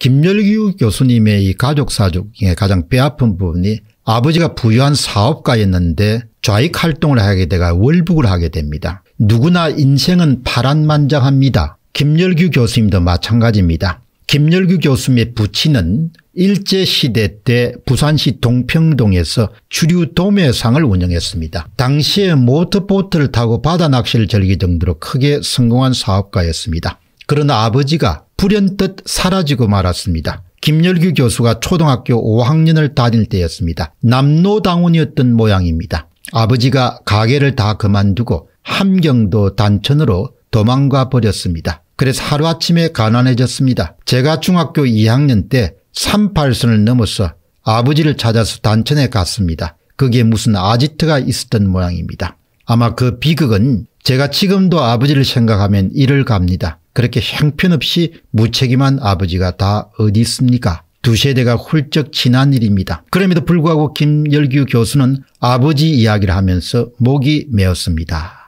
김열규 교수님의 이 가족사족 중에 가장 뼈아픈 부분이 아버지가 부유한 사업가였는데 좌익 활동을 하게 되가 월북을 하게 됩니다. 누구나 인생은 파란만장합니다. 김열규 교수님도 마찬가지입니다. 김열규 교수님의 부친은 일제시대 때 부산시 동평동에서 주류 도매상을 운영했습니다. 당시에 모터보트를 타고 바다 낚시를 즐기던 정도로 크게 성공한 사업가였습니다. 그러나 아버지가 불현듯 사라지고 말았습니다. 김열규 교수가 초등학교 5학년을 다닐 때였습니다. 남노당원이었던 모양입니다. 아버지가 가게를 다 그만두고 함경도 단천으로 도망가 버렸습니다. 그래서 하루아침에 가난해졌습니다. 제가 중학교 2학년 때 38선을 넘어서 아버지를 찾아서 단천에 갔습니다. 그게 무슨 아지트가 있었던 모양입니다. 아마 그 비극은 제가 지금도 아버지를 생각하면 이를 갑니다. 그렇게 형편없이 무책임한 아버지가 다 어디 있습니까? 두 세대가 훌쩍 지난 일입니다. 그럼에도 불구하고 김열규 교수는 아버지 이야기를 하면서 목이 메었습니다.